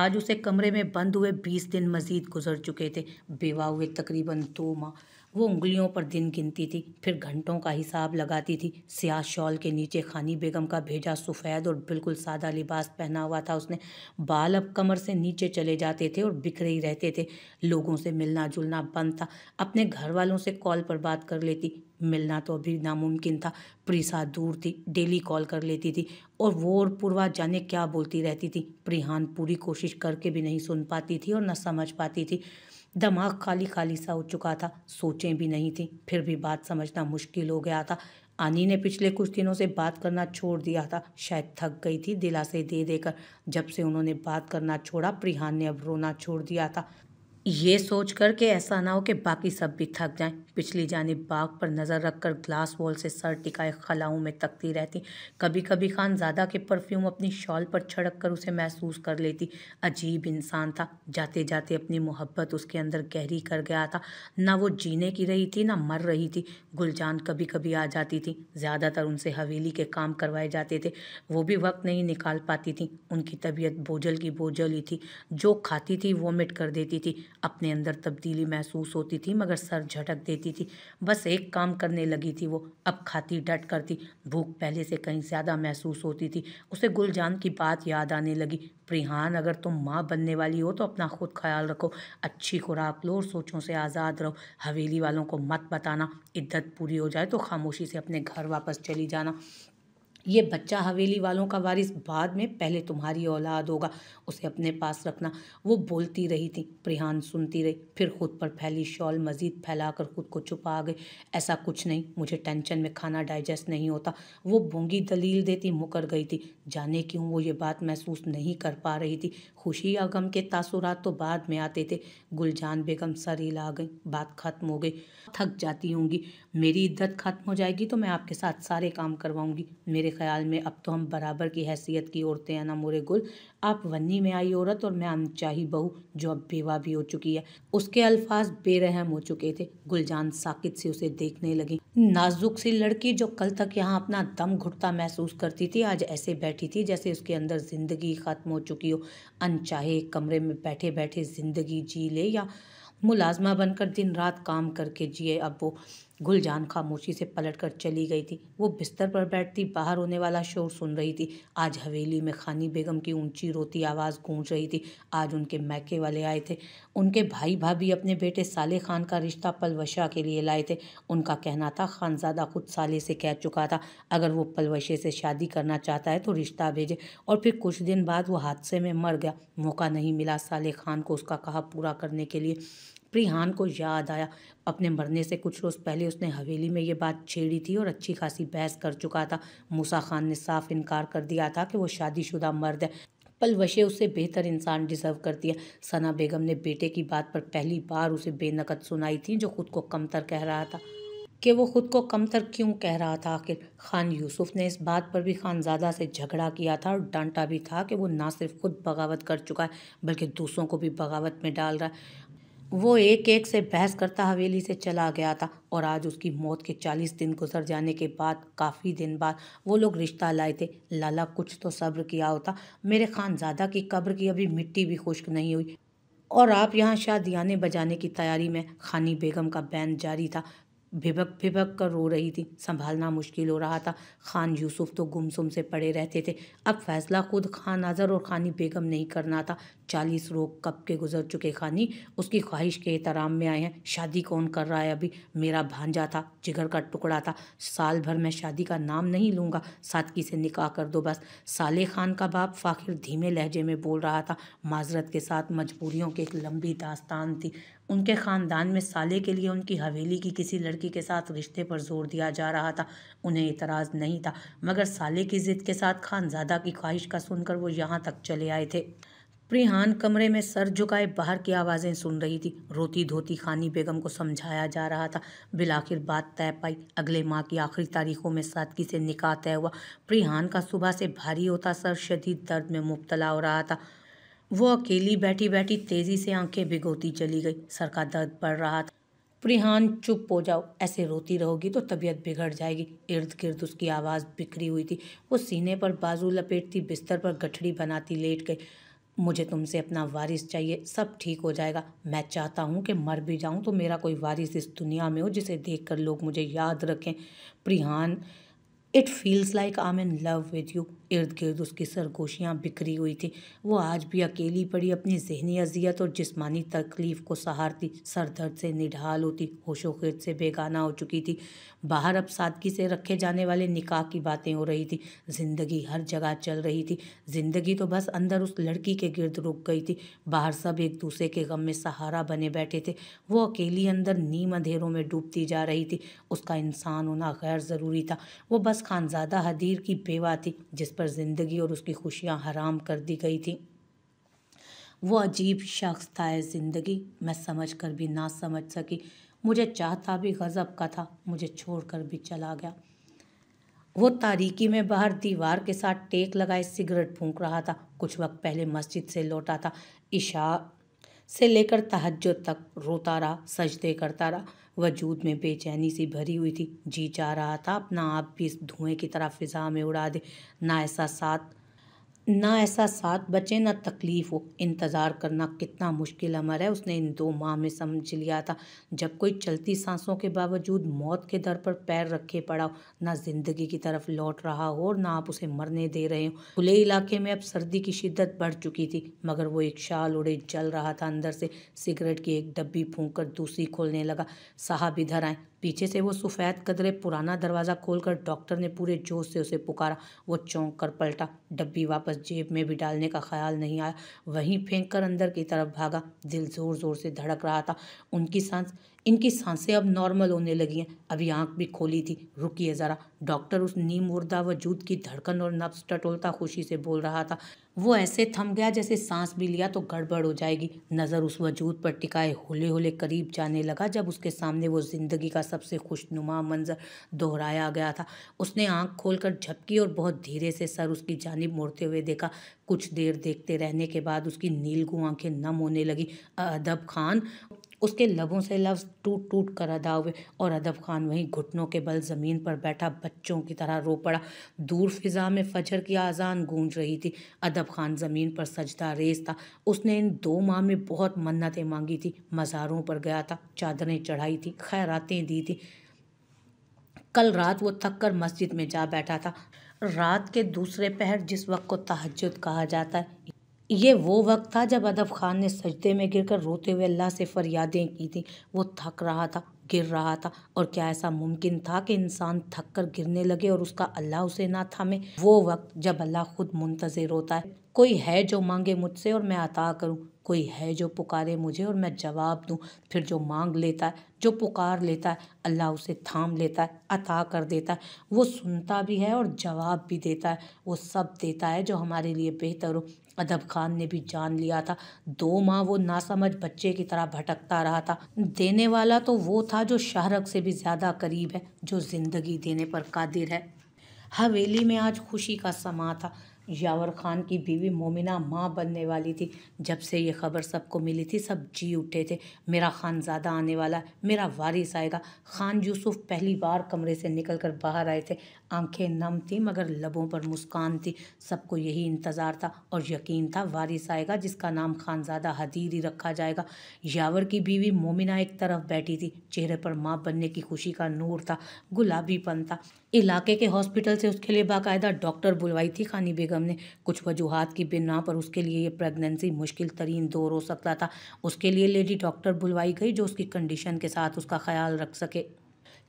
आज उसे कमरे में बंद हुए बीस दिन मजीद गुजर चुके थे बेवा हुए तकरीबन दो माह वो उंगलियों पर दिन गिनती थी फिर घंटों का हिसाब लगाती थी सियाह शॉल के नीचे खानी बेगम का भेजा सफ़ेद और बिल्कुल सादा लिबास पहना हुआ था उसने बाल अब कमर से नीचे चले जाते थे और बिखरे ही रहते थे लोगों से मिलना जुलना बंद था अपने घर वालों से कॉल पर बात कर लेती मिलना तो अभी नामुमकिन था प्रीसा दूर थी डेली कॉल कर लेती थी और वो और पूर्वा जाने क्या बोलती रहती थी प्रिहान पूरी कोशिश करके भी नहीं सुन पाती थी और न समझ पाती थी दिमाग खाली खाली सा हो चुका था सोचें भी नहीं थी फिर भी बात समझना मुश्किल हो गया था आनी ने पिछले कुछ दिनों से बात करना छोड़ दिया था शायद थक गई थी दिलासे दे देकर जब से उन्होंने बात करना छोड़ा प्रिहान ने अब रोना छोड़ दिया था ये सोच कर के ऐसा ना हो कि बाकी सब भी थक जाएं पिछली जानब बाग पर नज़र रखकर ग्लास वॉल से सर टिकाए खलाओं में तकती रहती कभी कभी खान ज़्यादा के परफ्यूम अपनी शॉल पर छड़क कर उसे महसूस कर लेती अजीब इंसान था जाते जाते अपनी मोहब्बत उसके अंदर गहरी कर गया था ना वो जीने की रही थी ना मर रही थी गुलजान कभी कभी आ जाती थी ज़्यादातर उनसे हवेली के काम करवाए जाते थे वो भी वक्त नहीं निकाल पाती थी उनकी तबीयत बोझल की बोझल ही थी जो खाती थी वॉमिट कर देती थी अपने अंदर तब्दीली महसूस होती थी मगर सर झटक देती थी बस एक काम करने लगी थी वो अब खाती डट करती भूख पहले से कहीं ज़्यादा महसूस होती थी उसे गुलजान की बात याद आने लगी प्रिहान अगर तुम माँ बनने वाली हो तो अपना खुद ख्याल रखो अच्छी खुराक लो और सोचों से आज़ाद रहो हवेली वालों को मत बताना इद्दत पूरी हो जाए तो खामोशी से अपने घर वापस चली जाना ये बच्चा हवेली वालों का वारिस बाद में पहले तुम्हारी औलाद होगा उसे अपने पास रखना वो बोलती रही थी प्रिहान सुनती रही फिर खुद पर फैली शॉल मज़ीद फैलाकर खुद को छुपा गई ऐसा कुछ नहीं मुझे टेंशन में खाना डाइजेस्ट नहीं होता वो भूंगी दलील देती मुकर गई थी जाने क्यों वो ये बात महसूस नहीं कर पा रही थी खुशी या गम के तासुरात तो बाद में आते थे गुलजान बेगम सर हिला गई बात ख़त्म हो गई थक जाती होंगी मेरी इद्दत ख़त्म हो जाएगी तो मैं आपके साथ सारे काम करवाऊँगी मेरे मेरे ख्याल में अब तो हम बराबर की हैसियत की औरतें हैं ना मोरे गुल आप वन्नी में आई औरत और मैं अनचाही बहू जो अब बेवा भी हो चुकी है उसके अल्फाज बेरहम हो चुके थे गुलजान साकित से उसे देखने लगी नाजुक सी लड़की जो कल तक यहाँ अपना दम घुटता महसूस करती थी आज ऐसे बैठी थी जैसे उसके अंदर जिंदगी खत्म हो चुकी हो अनचाहे कमरे में बैठे बैठे जिंदगी जी ले या मुलाजमा बनकर दिन रात काम करके जिए अब वो गुलजान खामोशी से पलटकर चली गई थी वो बिस्तर पर बैठती बाहर होने वाला शोर सुन रही थी आज हवेली में खानी बेगम की ऊंची रोती आवाज़ गूंज रही थी आज उनके मैके वाले आए थे उनके भाई भाभी अपने बेटे साले खान का रिश्ता पलवशा के लिए लाए थे उनका कहना था खानजादा खुद साले से कह चुका था अगर वो पलवशे से शादी करना चाहता है तो रिश्ता भेजे और फिर कुछ दिन बाद वो हादसे में मर गया मौका नहीं मिला साले खान को उसका कहा पूरा करने के लिए प्रिहान को याद आया अपने मरने से कुछ रोज़ पहले उसने हवेली में ये बात छेड़ी थी और अच्छी खासी बहस कर चुका था मूसा खान ने साफ इनकार कर दिया था कि वो शादीशुदा मर्द है वशे उसे बेहतर इंसान डिजर्व करती है सना बेगम ने बेटे की बात पर पहली बार उसे बेनकद सुनाई थी जो खुद को कमतर कह रहा था कि वो खुद को कमतर क्यों कह रहा था आखिर खान यूसुफ ने इस बात पर भी खानजादा से झगड़ा किया था और डांटा भी था कि वो ना सिर्फ खुद बगावत कर चुका है बल्कि दूसरों को भी बगावत में डाल रहा है वो एक एक से बहस करता हवेली से चला गया था और आज उसकी मौत के चालीस दिन गुजर जाने के बाद काफ़ी दिन बाद वो लोग रिश्ता लाए थे लाला कुछ तो सब्र किया होता मेरे खानजादा की कब्र की अभी मिट्टी भी खुश्क नहीं हुई और आप यहाँ शादियाने बजाने की तैयारी में खानी बेगम का बैन जारी था भिभक भिभक कर रो रही थी संभालना मुश्किल हो रहा था खान यूसुफ तो गुमसुम से पड़े रहते थे अब फैसला खुद खान अजहर और खानी बेगम नहीं करना था चालीस रोग कब के गुजर चुके खानी उसकी ख्वाहिश के एहतराम में आए हैं शादी कौन कर रहा है अभी मेरा भांजा था जिगर का टुकड़ा था साल भर मैं शादी का नाम नहीं लूँगा सादगी से निकाह कर दो बस साले खान का बाप फ़ाखिर धीमे लहजे में बोल रहा था माजरत के साथ मजबूरियों की एक लंबी दास्तान थी उनके ख़ानदान में साले के लिए उनकी हवेली की किसी लड़की के साथ रिश्ते पर जोर दिया जा रहा था उन्हें इतराज़ नहीं था मगर साले की ज़िद के साथ खानजादा की ख्वाहिश का सुनकर वो यहाँ तक चले आए थे प्रिहान कमरे में सर झुकाए बाहर की आवाज़ें सुन रही थी रोती धोती खानी बेगम को समझाया जा रहा था बिलाखिर बात तय पाई अगले माह की आखिरी तारीखों में सादगी से निकाह तय हुआ प्रिहान का सुबह से भारी होता सर शदीद दर्द में मुबतला हो रहा था वो अकेली बैठी बैठी तेज़ी से आंखें भिगोती चली गई सर का दर्द बढ़ रहा था प्रिहान चुप हो जाओ ऐसे रोती रहोगी तो तबीयत बिगड़ जाएगी इर्द गिर्द उसकी आवाज़ बिखरी हुई थी वो सीने पर बाजू लपेटती बिस्तर पर गठड़ी बनाती लेट गई मुझे तुमसे अपना वारिस चाहिए सब ठीक हो जाएगा मैं चाहता हूँ कि मर भी जाऊँ तो मेरा कोई वारिस इस दुनिया में हो जिसे देख कर लोग मुझे याद रखें प्रिहान it feels like I am in love with you इर्द गिर्द उसकी सरगोशियाँ बिखरी हुई थी वो आज भी अकेली पड़ी अपनी जहनी अजियत और जिसमानी तकलीफ़ को सहारती सरदर्द से निढाल होती होशोखेद से बेगाना हो चुकी थी बाहर अब सादगी से रखे जाने वाले निकाह की बातें हो रही थी ज़िंदगी हर जगह चल रही थी ज़िंदगी तो बस अंदर उस लड़की के गिर्द रुक गई थी बाहर सब एक दूसरे के गम में सहारा बने बैठे थे वो अकेली अंदर नीम अंधेरों में डूबती जा रही थी उसका इंसान होना गैर ज़रूरी था वो बस खानजादा हदीर की बेवा थी जिस पर पर ज़िंदगी और उसकी खुशियाँ हराम कर दी गई थी वो अजीब शख्स था ज़िंदगी मैं समझ कर भी ना समझ सकी मुझे चाहता भी गज़ब का था मुझे छोड़ कर भी चला गया वो तारीकी में बाहर दीवार के साथ टेक लगाए सिगरेट फूंक रहा था कुछ वक्त पहले मस्जिद से लौटा था इशा से लेकर तहज्जो तक रोता रहा सजदे करता रहा वजूद में बेचैनी सी भरी हुई थी जी चाह रहा था अपना आप भी इस धुएं की तरह फिजा में उड़ा दे ना ऐसा साथ ना ऐसा साथ बचे ना तकलीफ़ हो इंतज़ार करना कितना मुश्किल अमर है उसने इन दो माह में समझ लिया था जब कोई चलती सांसों के बावजूद मौत के दर पर पैर रखे पड़ा हो ना ज़िंदगी की तरफ लौट रहा हो और ना आप उसे मरने दे रहे हो खुले इलाके में अब सर्दी की शिद्दत बढ़ चुकी थी मगर वो एक शाल उड़े जल रहा था अंदर से सिगरेट की एक डब्बी फूक कर दूसरी खोलने लगा साहब इधर आए पीछे से वो सफ़ेद कदरे पुराना दरवाज़ा खोलकर डॉक्टर ने पूरे जोश से उसे पुकारा वो चौंक कर पलटा डब्बी वापस जेब में भी डालने का ख्याल नहीं आया वहीं फेंक कर अंदर की तरफ भागा दिल ज़ोर ज़ोर से धड़क रहा था उनकी सांस इनकी सांसें अब नॉर्मल होने लगी हैं अभी आंख भी खोली थी रुकिए ज़रा डॉक्टर उस नीम मुर्दा वजूद की धड़कन और नब्स टटोलता खुशी से बोल रहा था वो ऐसे थम गया जैसे सांस भी लिया तो गड़बड़ हो जाएगी नज़र उस वजूद पर टिकाए होले होले करीब जाने लगा जब उसके सामने वो ज़िंदगी का सबसे खुशनुमा मंजर दोहराया गया था उसने खोल कर झपकी और बहुत धीरे से सर उसकी जानब मोड़ते हुए देखा कुछ देर देखते रहने के बाद उसकी नीलगू आँखें नम होने लगी अदब खान उसके लबों से लफ्ज़ टूट टूट कर अदा हुए और अदब खान वहीं घुटनों के बल ज़मीन पर बैठा बच्चों की तरह रो पड़ा दूर फिज़ा में फजर की आज़ान गूंज रही थी अदब खान ज़मीन पर सजदा रेस था उसने इन दो माह में बहुत मन्नतें मांगी थी मज़ारों पर गया था चादरें चढ़ाई थी खैरातें दी थी कल रात वो थक कर मस्जिद में जा बैठा था रात के दूसरे पहर जिस वक्त को तहजद कहा जाता है ये वो वक्त था जब अदब खान ने सजदे में गिरकर रोते हुए अल्लाह से फरियादें की थी वो थक रहा था गिर रहा था और क्या ऐसा मुमकिन था कि इंसान थक कर गिरने लगे और उसका अल्लाह उसे ना थामे वो वक्त जब अल्लाह खुद मुंतज़र होता है कोई है जो मांगे मुझसे और मैं अता करूँ कोई है जो पुकारे मुझे और मैं जवाब दूँ फिर जो मांग लेता है जो पुकार लेता है अल्लाह उसे थाम लेता है अता कर देता है वो सुनता भी है और जवाब भी देता है वो सब देता है जो हमारे लिए बेहतर हो अदब खान ने भी जान लिया था दो माह वो नासमझ बच्चे की तरह भटकता रहा था देने वाला तो वो था जो शाहरख से भी ज़्यादा करीब है जो ज़िंदगी देने पर कादिर है हवेली में आज खुशी का समा था यावर ख़ान की बीवी मोमिना माँ बनने वाली थी जब से ये खबर सबको मिली थी सब जी उठे थे मेरा ख़ानज़ादा आने वाला मेरा वारिस आएगा ख़ान यूसुफ पहली बार कमरे से निकल कर बाहर आए थे आंखें नम थी मगर लबों पर मुस्कान थी सबको यही इंतज़ार था और यकीन था वारिस आएगा जिसका नाम ख़ानज़ादा हदीर ही रखा जाएगा यावर की बीवी मोमिना एक तरफ बैठी थी चेहरे पर माँ बनने की खुशी का नूर था गुलाबीपन था इलाके के हॉस्पिटल से उसके लिए बाकायदा डॉक्टर बुलवाई थी खानी बेगम ने कुछ वजूहत की बिना पर उसके लिए ये प्रेगनेंसी मुश्किल तरीन दौर हो सकता था उसके लिए लेडी डॉक्टर बुलवाई गई जो उसकी कंडीशन के साथ उसका ख्याल रख सके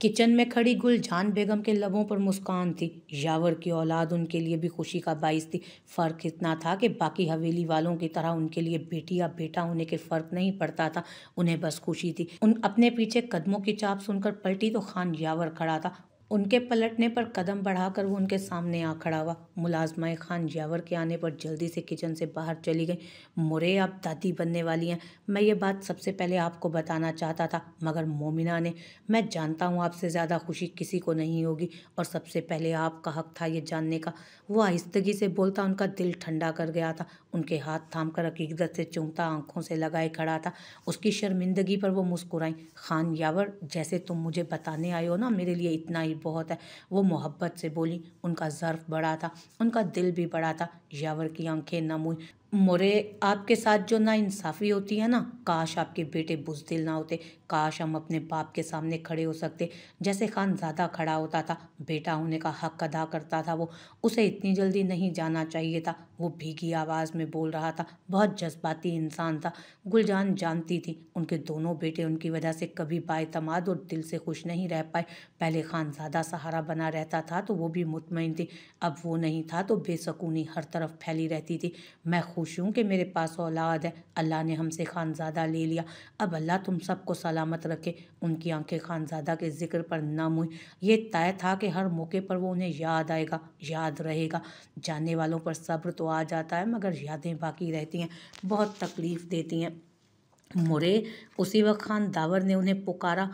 किचन में खड़ी गुलजान बेगम के लबों पर मुस्कान थी यावर की औलाद उनके लिए भी खुशी का बायस थी फ़र्क इतना था कि बाकी हवेली वालों की तरह उनके लिए बेटी या बेटा होने के फ़र्क नहीं पड़ता था उन्हें बस खुशी थी उन अपने पीछे कदमों की चाप सुनकर पलटी तो खान यावर खड़ा था उनके पलटने पर कदम बढ़ाकर वो उनके सामने आ खड़ा हुआ मुलाजमा खान जावर के आने पर जल्दी से किचन से बाहर चली गई मुरे आप दादी बनने वाली हैं मैं ये बात सबसे पहले आपको बताना चाहता था मगर मोमिना ने मैं जानता हूँ आपसे ज़्यादा खुशी किसी को नहीं होगी और सबसे पहले आपका हक था ये जानने का वो आहिस्तगी से बोलता उनका दिल ठंडा कर गया था उनके हाथ थाम कर हकीकत से चूंकता आँखों से लगाए खड़ा था उसकी शर्मिंदगी पर वो मुस्कुराई खान यावर जैसे तुम मुझे बताने आए हो ना मेरे लिए इतना ही बहुत है वो मोहब्बत से बोली उनका ज़र्फ़ बड़ा था उनका दिल भी बड़ा था यावर की आंखें नम हुई मोरे आपके साथ जो ना इंसाफ़ी होती है ना काश आपके बेटे बुजदिल ना होते काश हम अपने बाप के सामने खड़े हो सकते जैसे खान ज़्यादा खड़ा होता था बेटा होने का हक अदा करता था वो उसे इतनी जल्दी नहीं जाना चाहिए था वो भीगी आवाज़ में बोल रहा था बहुत जज्बाती इंसान था गुलजान जानती थी उनके दोनों बेटे उनकी वजह से कभी बातमाद और दिल से खुश नहीं रह पाए पहले खान ज़्यादा सहारा बना रहता था तो वो भी मुतमिन थी अब वो नहीं था तो बेसकूनी हर तरफ फैली रहती थी मैं खुश खुश हूँ कि मेरे पास औलाद है अल्लाह ने हमसे खानजादा ले लिया अब अल्लाह तुम सबको सलामत रखे उनकी आंखें खानजादा के ज़िक्र पर नम हुई ये तय था कि हर मौके पर वो उन्हें याद आएगा याद रहेगा जाने वालों पर सब्र तो आ जाता है मगर यादें बाकी रहती हैं बहुत तकलीफ़ देती हैं मुरे उसी वक्त खान दावर ने उन्हें पुकारा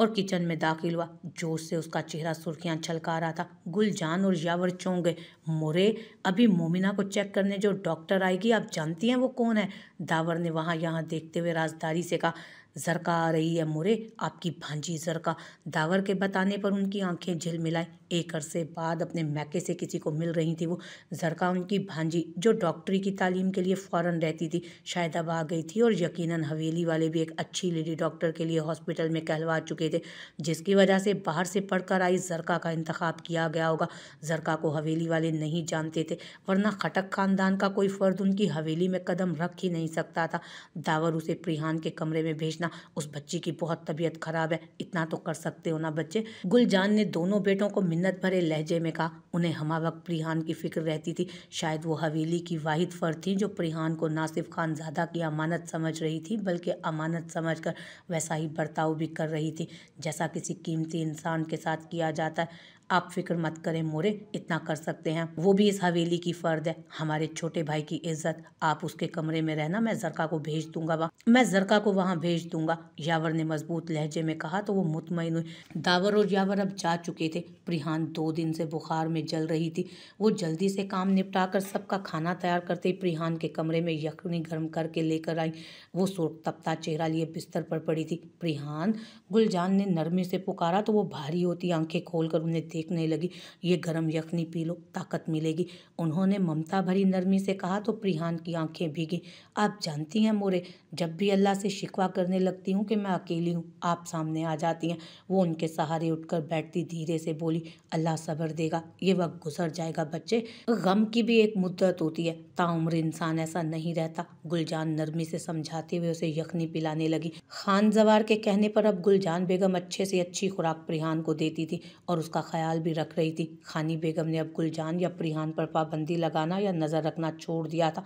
और किचन में दाखिल हुआ जोर से उसका चेहरा सुर्खियां छलका रहा था गुलजान और यावर चौंक गए मोरे अभी मोमिना को चेक करने जो डॉक्टर आएगी आप जानती हैं वो कौन है दावर ने वहाँ यहाँ देखते हुए राजदारी से कहा जरका आ रही है मोरे आपकी भांजी जरका दावर के बताने पर उनकी आंखें झिलमिलाई एक अरसे बाद अपने मैके से किसी को मिल रही थी वो जरका उनकी भांजी जो डॉक्टरी की तालीम के लिए फ़ौरन रहती थी शायद अब आ गई थी और यकीनन हवेली वाले भी एक अच्छी लेडी डॉक्टर के लिए हॉस्पिटल में कहलवा चुके थे जिसकी वजह से बाहर से पढ़कर आई जरका का इंतखब किया गया होगा जरका को हवेली वाले नहीं जानते थे वरना खटक खानदान का कोई फ़र्द उनकी हवेली में कदम रख ही नहीं सकता था दावर उसे प्रिहान के कमरे में भेजना उस बच्ची की बहुत तबीयत ख़राब है इतना तो कर सकते हो ना बच्चे गुलजान ने दोनों बेटों को मिन्न मिन्नत भरे लहजे में कहा उन्हें हम वक्त प्रिहान की फ़िक्र रहती थी शायद वो हवेली की वाहिद फ़र्द थी जो प्रिहान को नासिफ खान ज़्यादा की अमानत समझ रही थी बल्कि अमानत समझ कर वैसा ही बर्ताव भी कर रही थी जैसा किसी कीमती इंसान के साथ किया जाता है आप फिक्र मत करें मोरे इतना कर सकते हैं वो भी इस हवेली की फर्द है हमारे छोटे भाई की इज्जत आप उसके कमरे में रहना मैं जरका को भेज दूंगा वहाँ मैं जरका को वहाँ भेज दूंगा यावर ने मजबूत लहजे में कहा तो वो मुतमिन हुई दावर और यावर अब जा चुके थे प्रिहान दो दिन से बुखार में जल रही थी वो जल्दी से काम निपटा कर सबका खाना तैयार करते प्रिहान के कमरे में यखनी गर्म करके लेकर आई वो सो तपता चेहरा लिए बिस्तर पर पड़ी थी प्रिहान गुलजान ने नरमी से पुकारा तो वो भारी होती आंखें खोल उन्हें देखने लगी ये गर्म यखनी पी लो ताकत मिलेगी उन्होंने ममता भरी नरमी से कहा तो प्रिहान की आंखें भीगी आप जानती हैं मोरे जब भी अल्लाह से शिकवा करने लगती हूँ कि मैं अकेली हूँ आप सामने आ जाती हैं वो उनके सहारे उठकर बैठती धीरे से बोली अल्लाह सब्र देगा ये वक्त गुजर जाएगा बच्चे गम की भी एक मुद्दत होती है ताउम्र इंसान ऐसा नहीं रहता गुलजान नरमी से समझाते हुए उसे यखनी पिलाने लगी खान जवार के कहने पर अब गुलजान बेगम अच्छे से अच्छी खुराक प्रिहान को देती थी और उसका ख्याल ख्याल भी रख रही थी खानी बेगम ने अब गुलजान या प्रिहान पर पाबंदी लगाना या नज़र रखना छोड़ दिया था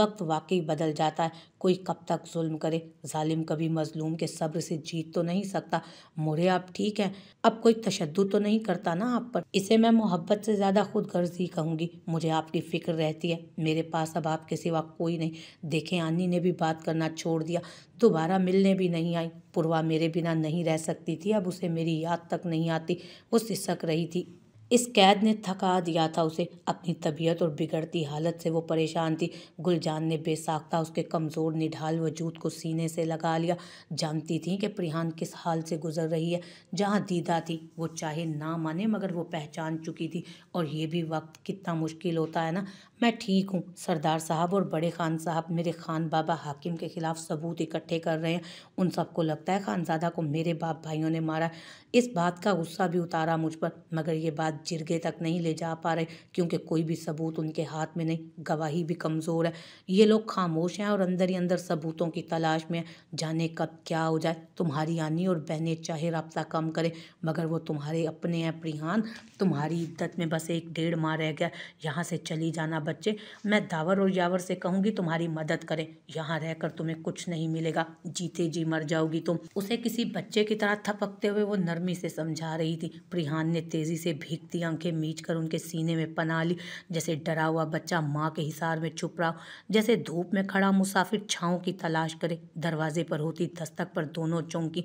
वक्त वाकई बदल जाता है कोई कब तक जुल्म करे जालिम कभी मजलूम के सब्र से जीत तो नहीं सकता मोरे आप ठीक हैं अब कोई तशद तो नहीं करता ना आप पर इसे मैं मोहब्बत से ज़्यादा खुद गर्जी कहूँगी मुझे आपकी फ़िक्र रहती है मेरे पास अब आपके सिवा कोई नहीं देखें आनी ने भी बात करना छोड़ दिया दोबारा मिलने भी नहीं आई पुरवा मेरे बिना नहीं रह सकती थी अब उसे मेरी याद तक नहीं आती वो सिसक रही थी इस कैद ने थका दिया था उसे अपनी तबीयत और बिगड़ती हालत से वो परेशान थी गुलजान ने बेसाख्ता उसके कमज़ोर निढाल वजूद को सीने से लगा लिया जानती थी कि प्रिहान किस हाल से गुजर रही है जहाँ दीदा थी वो चाहे ना माने मगर वो पहचान चुकी थी और ये भी वक्त कितना मुश्किल होता है ना मैं ठीक हूँ सरदार साहब और बड़े खान साहब मेरे खान बाबा हाकिम के ख़िलाफ़ सबूत इकट्ठे कर रहे हैं उन सबको लगता है खानजादा को मेरे बाप भाइयों ने मारा इस बात का गुस्सा भी उतारा मुझ पर मगर ये बात जिरगे तक नहीं ले जा पा रहे क्योंकि कोई भी सबूत उनके हाथ में नहीं गवाही भी कमज़ोर है ये लोग खामोश हैं और अंदर ही अंदर सबूतों की तलाश में जाने कब क्या हो जाए तुम्हारी आनी और बहनें चाहे रबता कम करें मगर वो तुम्हारे अपने हैं प्रिहान तुम्हारी इद्दत में बस एक डेढ़ माह रह गया यहाँ से चली जाना बच्चे मैं दावर और यावर से कहूंगी तुम्हारी मदद करें यहाँ रहकर तुम्हें कुछ नहीं मिलेगा जीते जी मर जाओगी तुम उसे किसी बच्चे की तरह थपकते हुए वो नरमी से समझा रही थी प्रिहान ने तेज़ी से भीगती आंखें मीच कर उनके सीने में पना ली जैसे डरा हुआ बच्चा माँ के हिसार में छुप रहा जैसे धूप में खड़ा मुसाफिर छाओं की तलाश करे दरवाजे पर होती दस्तक पर दोनों चौंकी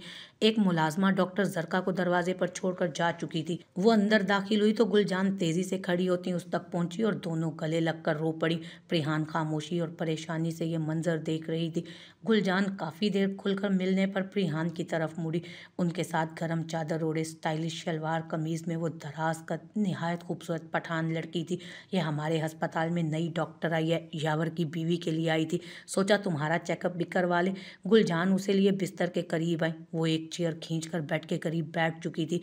एक मुलाजमा डॉक्टर जरका को दरवाजे पर छोड़कर जा चुकी थी वो अंदर दाखिल हुई तो गुलजान तेज़ी से खड़ी होती उस तक पहुंची और दोनों गले लग लगकर रो पड़ी प्रेहान खामोशी और परेशानी से ये मंजर देख रही थी गुलजान काफ़ी देर खुलकर मिलने पर प्रिहान की तरफ मुड़ी उनके साथ गर्म चादर ओढ़े स्टाइलिश शलवार कमीज़ में वो दराज का नहायत खूबसूरत पठान लड़की थी ये हमारे अस्पताल में नई डॉक्टर आई है यावर की बीवी के लिए आई थी सोचा तुम्हारा चेकअप भी करवा ले गुलजान उसे लिए बिस्तर के करीब आई वो एक चेयर खींच कर के करीब बैठ चुकी थी